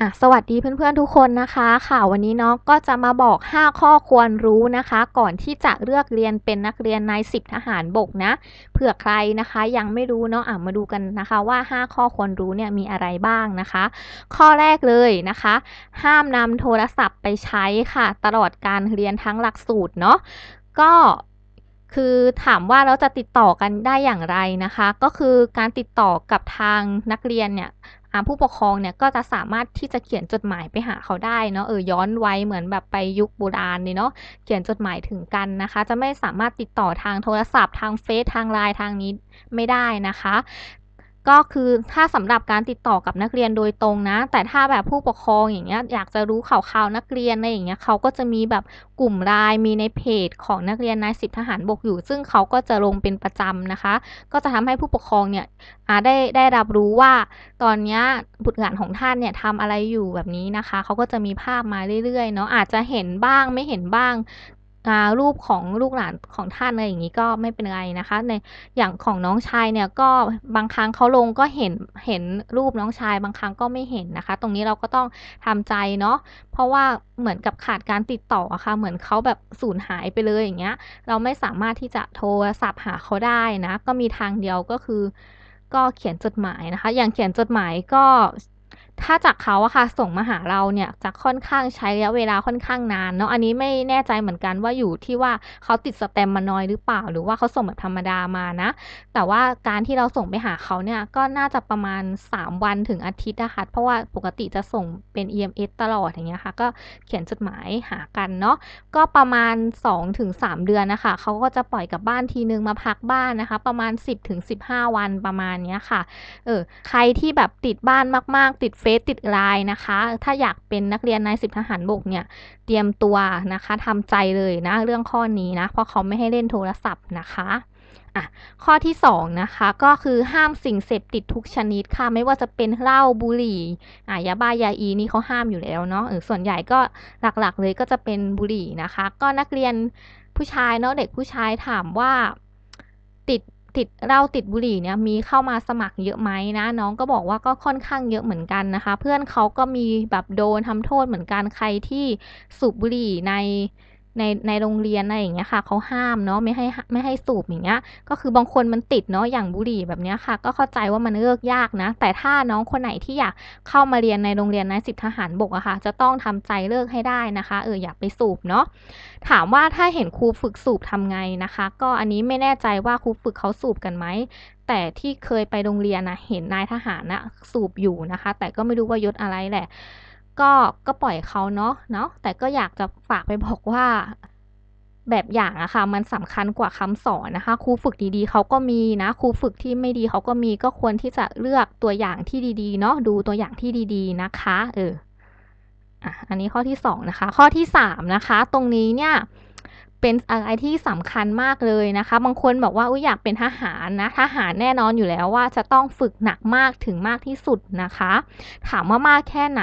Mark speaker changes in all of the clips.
Speaker 1: อ่ะสวัสดีเพื่อนๆทุกคนนะคะค่ะวันนี้เนาะก็จะมาบอก 5 ข้อควรรู้นะคะ ก่อนที่จะเลือกเรียนเป็นนักเรียนนายสิบทหารบกนะเผื่อใครนะคะ ยังไม่รู้เนาะอ่ะมาดูกันนะคะ ว่า5ข้อควรรู้เนี่ยมีอะไรบ้างนะคะ ข้อแรกเลยนะคะ ห้ามนำโทรศัพท์ไปใช้ค่ะตลอดการเรียนทั้งหลักสูตรเนาะก็คือถามว่าเราจะติดต่อกันได้อย่างไรนะคะ ก็คือการติดต่อกับทางนักเรียนเนี่ยผู้ปกครองเนี่ยก็จะสามารถที่จะเขียนจดหมายไปหาเขาได้เนาะเออย้อนไวยเหมือนแบบไปยุคโบราณเลยเนาะเขียนจดหมายถึงกันนะคะ จะไม่สามารถติดต่อทางโทรศัพท์ทางเฟซทางไลน์ทางนี้ไม่ได้นะคะก็คือถ้าสำหรับการติดต่อกับนักเรียนโดยตรงนะแต่ถ้าแบบผู้ปกครองอย่างเงี้ยอยากจะรู้ข่าวข่าวนักเรียนอะไรอย่างเงี้ยเขาก็จะมีแบบกลุ่มรายมีในเพจของนักเรียนนายสิบทหารบกอยู่ ซึ่งเขาก็จะลงเป็นประจำนะคะ ก็จะทำให้ผู้ปกครองเนี่ยได้ได้รับรู้ว่า ตอนนี้บุตรหลานของท่านเนี่ยทำอะไรอยู่แบบนี้นะคะเขาก็จะมีภาพมาเรื่อยๆ เนาะอาจจะเห็นบ้างไม่เห็นบ้างรูปของลูกหลานของท่านอะไรอย่างนี้ก็ไม่เป็นไรนะคะ ในอย่างของน้องชายเนี่ยก็บางครั้งเขาลงก็เห็นเห็นรูปน้องชายบางครั้งก็ไม่เห็นนะคะ ตรงนี้เราก็ต้องทำใจเนาะเพราะว่าเหมือนกับขาดการติดต่อะคะ่ะเหมือนเขาแบบสูญหายไปเลยอย่างเงี้ย เราไม่สามารถที่จะโทรศัพท์หาเขาได้นะ ก็มีทางเดียวก็คือ ก็เขียนจดหมายนะคะ อย่างเขียนจดหมายก็ถ้าจากเขาอะค่ะส่งมาหาเราเนี่ยจะค่อนข้างใช้ระยะเวลาค่อนข้างนานเนาะอันนี้ไม่แน่ใจเหมือนกันว่าอยู่ที่ว่าเขาติดสแตมมาน้อยหรือเปล่าหรือว่าเขาส่งแบบธรรมดามานะ แต่ว่าการที่เราส่งไปหาเขาเนี่ยก็น่าจะประมาณ 3 วันถึงอาทิตย์นะคะเพราะว่าปกติจะส่งเป็น EMS ตลอดอย่างเงี้ยค่ะ ก็เขียนจดหมายหากันเนาะก็ประมาณ 2-3 เดือนนะคะเขาก็จะปล่อยกลับบ้านทีนึงมาพักบ้านนะคะ ประมาณ 10-15 วันประมาณเนี้ยค่ะเออใครที่แบบติดบ้านมาก ๆติดเฟสติดลายนะคะ ถ้าอยากเป็นนักเรียนนายสิบทหารบกเนี่ย เตรียมตัวนะคะ ทำใจเลยนะเรื่องข้อนี้นะ เพราะเขาไม่ให้เล่นโทรศัพท์นะคะ อ่ะ ข้อที่2นะคะก็คือห้ามสิ่งเสพติดทุกชนิดค่ะไม่ว่าจะเป็นเหล้าบุหรี่อ่ะยาบ้ายาอีนี่เขาห้ามอยู่แล้วเนาะส่วนใหญ่ก็หลักๆเลยก็จะเป็นบุหรี่นะคะ ก็นักเรียนผู้ชายเนาะเด็กผู้ชายถามว่าติดติดเราติดบุหรี่เนี่ยมีเข้ามาสมัครเยอะไหมนะน้องก็บอกว่าก็ค่อนข้างเยอะเหมือนกันนะคะ เพื่อนเขาก็มีแบบโดนทำโทษเหมือนกันใครที่สูบบุหรี่ในใน ในโรงเรียน อะไรอย่างเงี้ยค่ะเขาห้ามเนาะไม่ให้ไม่ให้สูบอย่างเงี้ย ก็คือบางคนมันติดเนาะอย่างบุหรี่แบบเนี้ยค่ะก็เข้าใจว่ามันเลิกยากนะแต่ถ้าน้องคนไหนที่อยากเข้ามาเรียนในโรงเรียนนายสิบทหารบกอะค่ะ จะต้องทำใจเลิกให้ได้นะคะ เอออยากไปสูบเนาะถามว่าถ้าเห็นครูฝึกสูบทำไงนะคะ ก็อันนี้ไม่แน่ใจว่าครูฝึกเขาสูบกันไหมแต่ที่เคยไปโรงเรียนนะเห็นนายทหารนะสูบอยู่นะคะ แต่ก็ไม่รู้ว่ายศอะไรแหละก็ก็ปล่อยเขาเนาะเนาะแต่ก็อยากจะฝากไปบอกว่าแบบอย่างอะค่ะมันสำคัญกว่าคำสอนนะคะครูฝึกดี ๆเขาก็มีนะครูฝึกที่ไม่ดีเขาก็มี ก็ควรที่จะเลือกตัวอย่างที่ดี ๆ เนาะดูตัวอย่างที่ดีๆนะคะ เอออ่ะอันนี้ข้อที่สองนะคะ ข้อที่สามนะคะ ตรงนี้เนี่ยเป็นอะไรที่สำคัญมากเลยนะคะ บางคนบอกว่าอุ้ยอยากเป็นทหารนะทหารแน่นอนอยู่แล้วว่าจะต้องฝึกหนักมากถึงมากที่สุดนะคะ ถามว่ามากแค่ไหน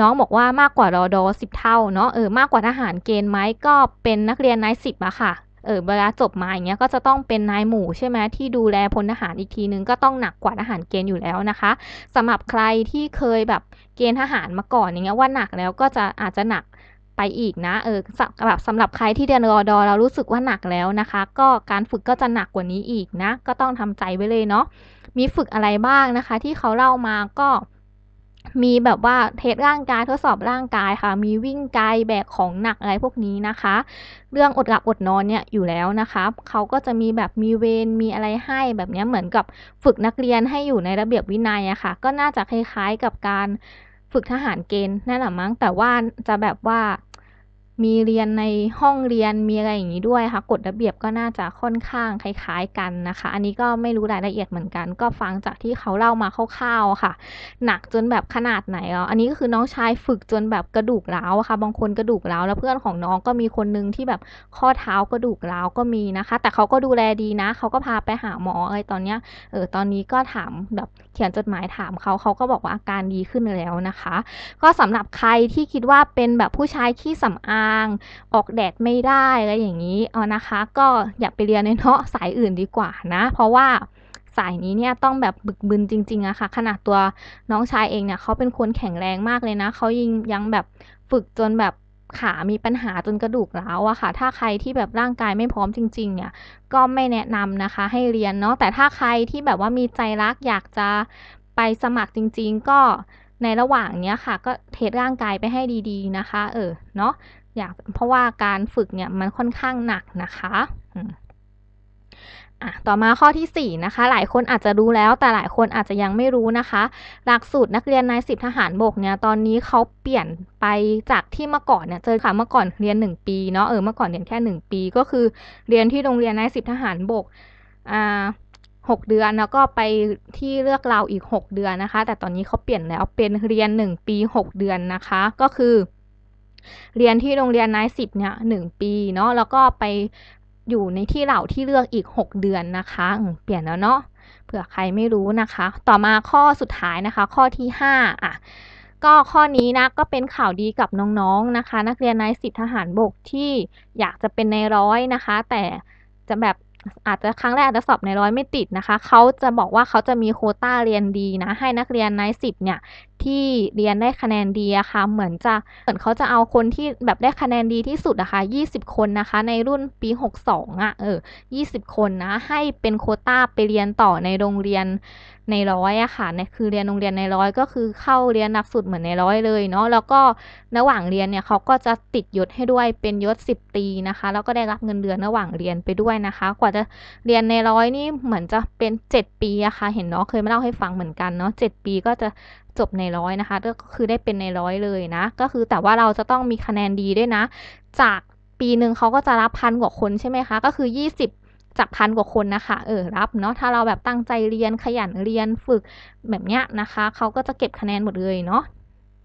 Speaker 1: น้องบอกว่ามากกว่ารอดอสิบเท่าเนาะเออมากกว่าทหารเกณฑ์ไหมก็เป็นนักเรียนนายสิบอะค่ะเออเวลาจบมาอย่างเงี้ยก็จะต้องเป็นนายหมู่ใช่ไหมที่ดูแลพลทหารอีกทีนึงก็ต้องหนักกว่าทหารเกณฑ์อยู่แล้วนะคะ สำหรับใครที่เคยแบบเกณฑ์ทหารมาก่อนอย่างเงี้ยว่าหนักแล้วก็จะอาจจะหนักไปอีกนะ เออสำหรับสำหรับใครที่เรียนรอดอเรารู้สึกว่าหนักแล้วนะคะ ก็การฝึกก็จะหนักกว่านี้อีกนะ ก็ต้องทำใจไว้เลยเนาะมีฝึกอะไรบ้างนะคะ ที่เขาเล่ามาก็มีแบบว่าเทสร่างกายทดสอบร่างกายค่ะ มีวิ่งไกลแบกของหนักอะไรพวกนี้นะคะ เรื่องอดหลับอดนอนเนี่ยอยู่แล้วนะคะเขาก็จะมีแบบมีเวรมีอะไรให้แบบนี้เหมือนกับฝึกนักเรียนให้อยู่ในระเบียบวินัยอะคะ่ะ ก็น่าจะคล้ายๆ กับการฝึกทหารเกณฑ์นั่นแหละมั้ง แต่ว่าจะแบบว่ามีเรียนในห้องเรียนมีอะไรอย่างนี้ด้วยค่ะกฎระเบียบก็น่าจะค่อนข้างคล้ายๆ กันนะคะ อันนี้ก็ไม่รู้รายละเอียดเหมือนกันก็ฟังจากที่เขาเล่ามาคร่าวๆค่ะ หนักจนแบบขนาดไหนอ่ะอันนี้ก็คือน้องชายฝึกจนแบบกระดูกร้าวค่ะ บางคนกระดูกร้าวแล้วเพื่อนของน้องก็มีคนนึงที่แบบข้อเท้ากระดูกร้าวก็มีนะคะ แต่เขาก็ดูแลดีนะเขาก็พาไปหาหมออะไรตอนเนี้ยเออตอนนี้ก็ถามแบบเขียนจดหมายถามเขาเขาก็บอกว่าอาการดีขึ้นแล้วนะคะ ก็สำหรับใครที่คิดว่าเป็นแบบผู้ชายขี้สำอางางออกแดดไม่ได้อะไรอย่างนี้เอานะคะ ก็อย่าไปเรียนในเนาะสายอื่นดีกว่านะ เพราะว่าสายนี้เนี่ยต้องแบบบึกบึนจริงๆอะค่ะ ขนาดตัวน้องชายเองเนี่ยเขาเป็นคนแข็งแรงมากเลยนะเขายังยังแบบฝึกจนแบบขามีปัญหาจนกระดูกล้าวอะค่ะถ้าใครที่แบบร่างกายไม่พร้อมจริง ๆเนี่ยก็ไม่แนะนำนะคะ ให้เรียนเนาะแต่ถ้าใครที่แบบว่ามีใจรักอยากจะไปสมัครจริง ๆ ก็ในระหว่างเนี้ยค่ะ ก็เทสร่างกายไปให้ดี ๆนะคะ เออเนาะอยากเพราะว่าการฝึกเนี่ยมันค่อนข้างหนักนะคะ อ่ะต่อมาข้อที่4นะคะ หลายคนอาจจะรู้แล้วแต่หลายคนอาจจะยังไม่รู้นะคะ หลักสูตรนักเรียนนายสิบทหารบกเนี่ยตอนนี้เขาเปลี่ยนไปจากที่เมื่อก่อนเนี่ยเจอค่ะเมื่อก่อนเรียน 1 ปีเนาะเออเมื่อก่อนเรียนแค่1ปีก็คือ เรียนที่โรงเรียนนายสิบทหาร บกอ่าหกเดือนแล้วก็ไปที่เลือกเราอีก6เดือนนะคะ แต่ตอนนี้เขาเปลี่ยนแล้วเป็นเรียน1ปี6เดือนนะคะ ก็คือเรียนที่โรงเรียนนายสิบเนี่ย หนึ่งปีเนาะแล้วก็ไปอยู่ในที่เหล่าที่เลือกอีก6เดือนนะคะ เปลี่ยนแล้วเนาะเผื่อใครไม่รู้นะคะ ต่อมาข้อสุดท้ายนะคะข้อที่5อ่ะ ก็ข้อนี้นะก็เป็นข่าวดีกับน้องๆนนะคะนักเรียนนายสิบทหารบกที่อยากจะเป็นในร้อยนะคะแต่จะแบบอาจจะครั้งแรกอาจจะสอบในร้อยไม่ติดนะคะ เขาจะบอกว่าเขาจะมีโคต้าเรียนดีนะ ให้นักเรียนในสิบเนี่ย ที่เรียนได้คะแนน ดีอะคะ่ะ เหมือนจะเหมือนเขาจะเอาคนที่แบบได้คะแนนดีที่สุดอะคะ่ะ20คนนะคะ ในรุ่นปี62อะเออ20คนนะ ให้เป็นโคต้าไปเรียนต่อในโรงเรียนในร้อยอะค่ะเนี่ยคือเรียนโรงเรียนในร้อยก็คือเข้าเรียนหักสุดเหมือนในร้อยเลย เนาะแล้วก็ระหว่างเรียนเนี่ยเขาก็จะติดยศให้ด้วยเป็นยศ 10ตี นะคะ แล้วก็ได้รับเงินเดือนระหว่างเรียนไปด้วยนะคะ กว่าจะเรียนในร้อยนี่เหมือนจะเป็น 7 ปีอะคะ่ะเห็นเนาะเคยมาเล่าให้ฟังเหมือนกันเนาะดปีก็จะจบในร้อยนะคะ ก็คือได้เป็นในร้อยเลยนะก็คือแต่ว่าเราจะต้องมีคะแนนดีด้วยนะ จากปีหนึ่งเขาก็จะรับพันกว่าคนใช่ไหมคะก็คือ20จากพันกว่าคนนะคะ เออ รับเนาะถ้าเราแบบตั้งใจเรียนขยันเรียนฝึกแบบเนี้ยนะคะ เขาก็จะเก็บคะแนนหมดเลยเนาะ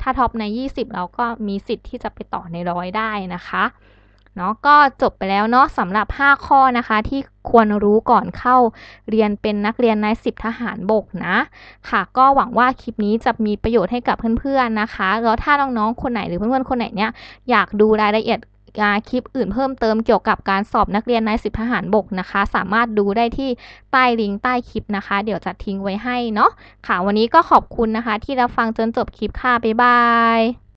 Speaker 1: ถ้าท็อปใน 20เราก็มีสิทธิ์ที่จะไปต่อในร้อยได้นะคะเนาะก็จบไปแล้วเนาะสำหรับ 5 ข้อนะคะที่ควรรู้ก่อนเข้าเรียนเป็นนักเรียนนายสิบทหารบกนะ ค่ะ ก็หวังว่าคลิปนี้จะมีประโยชน์ให้กับเพื่อนๆนะคะ แล้วถ้าน้องๆคนไหนหรือเพื่อนๆคนไหนเนี่ยอยากดูรายละเอียดคลิปอื่นเพิ่มเติมเกี่ยวกับการสอบนักเรียนนายสิบทหารบกนะคะ สามารถดูได้ที่ใต้ลิงก์ใต้คลิปนะคะเดี๋ยวจะทิ้งไว้ให้เนาะค่ะวันนี้ก็ขอบคุณนะคะที่รับฟังจนจบคลิปค่ะบ๊ายบาย